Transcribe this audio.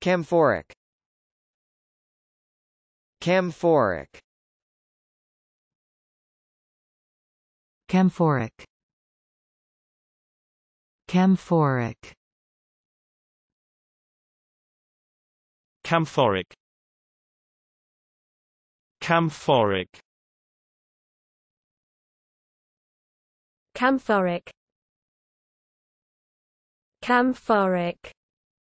Camphoric Camphoric Camphoric Camphoric Camphoric Camphoric Camphoric Camphoric